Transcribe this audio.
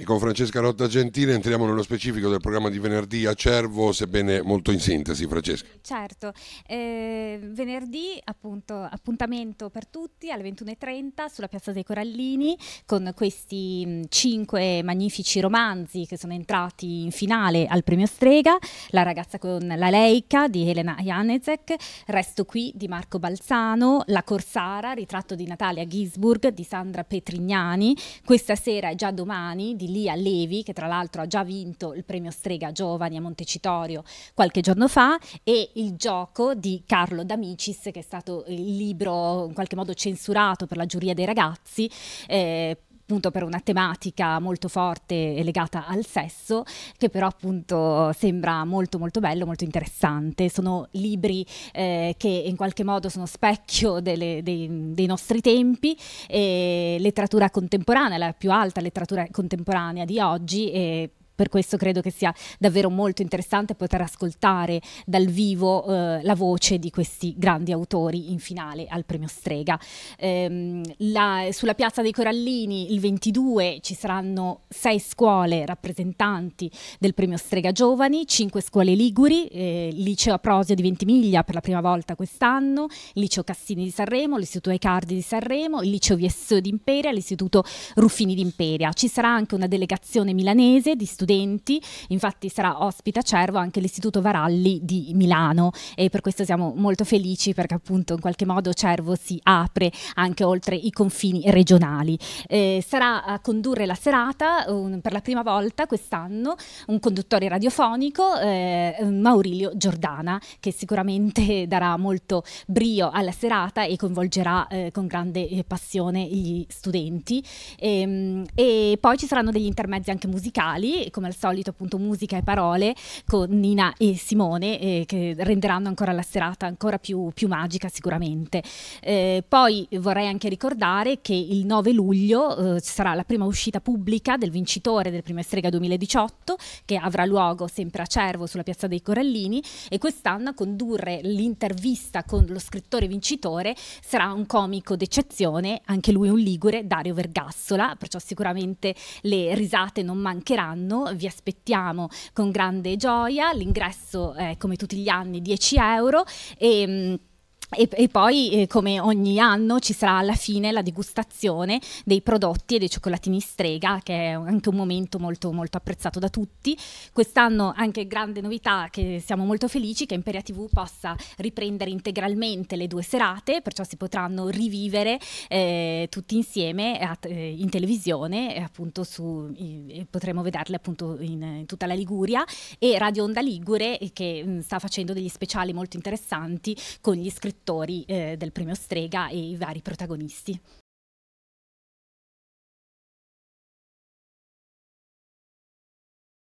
E con Francesca Rotta Gentile entriamo nello specifico del programma di venerdì a Cervo, sebbene molto in sintesi, Francesca. Certo, eh, venerdì appunto appuntamento per tutti alle 21.30 sulla Piazza dei Corallini con questi mh, cinque magnifici romanzi che sono entrati in finale al premio Strega, La ragazza con la Leica di Elena Janezek, Resto qui di Marco Balzano, La Corsara, ritratto di Natalia Gisburg di Sandra Petrignani, Questa sera e già domani di Lia Levi, che tra l'altro ha già vinto il premio Strega Giovani a Montecitorio qualche giorno fa, e Il gioco di Carlo D'Amicis, che è stato il libro in qualche modo censurato per la giuria dei ragazzi. Eh, appunto per una tematica molto forte e legata al sesso, che però appunto sembra molto molto bello, molto interessante. Sono libri eh, che in qualche modo sono specchio delle, dei, dei, nostri tempi, e letteratura contemporanea, la più alta letteratura contemporanea di oggi e per questo credo che sia davvero molto interessante poter ascoltare dal vivo eh, la voce di questi grandi autori in finale al premio Strega. Ehm, la, sulla piazza dei Corallini il 22 ci saranno sei scuole rappresentanti del premio Strega Giovani, cinque scuole liguri, eh, liceo Aprosio di Ventimiglia per la prima volta quest'anno, il liceo Cassini di Sanremo, l'istituto Aicardi di Sanremo, il liceo Viesseo di Imperia, l'istituto Ruffini di Imperia. Ci sarà anche una delegazione milanese di studenti studenti, infatti sarà ospite a Cervo anche l'Istituto Varalli di Milano e per questo siamo molto felici perché appunto in qualche modo Cervo si apre anche oltre i confini regionali. Eh, sarà a condurre la serata un, per la prima volta quest'anno un conduttore radiofonico, eh, Maurilio Giordana, che sicuramente darà molto brio alla serata e coinvolgerà eh, con grande eh, passione gli studenti. E, ehm, e poi ci saranno degli intermezzi anche musicali, come al solito appunto musica e parole con Nina e Simone eh, che renderanno ancora la serata ancora più, più magica sicuramente. Eh, poi vorrei anche ricordare che il 9 luglio eh, ci sarà la prima uscita pubblica del vincitore del Prima Strega 2018 che avrà luogo sempre a Cervo sulla Piazza dei Corallini e quest'anno a condurre l'intervista con lo scrittore vincitore sarà un comico d'eccezione, anche lui un ligure, Dario Vergassola, perciò sicuramente le risate non mancheranno vi aspettiamo con grande gioia, l'ingresso è come tutti gli anni 10 euro e ehm, e, e, poi, eh, come ogni anno, ci sarà alla fine la degustazione dei prodotti e dei cioccolatini strega, che è anche un momento molto, molto apprezzato da tutti. Quest'anno anche grande novità che siamo molto felici che Imperia TV possa riprendere integralmente le due serate, perciò si potranno rivivere eh, tutti insieme eh, a, eh, in televisione e eh, appunto su, eh, potremo vederle appunto in, in, tutta la Liguria e Radio Onda Ligure che mh, mm, sta facendo degli speciali molto interessanti con gli scrittori produttori eh, del premio Strega e i vari protagonisti.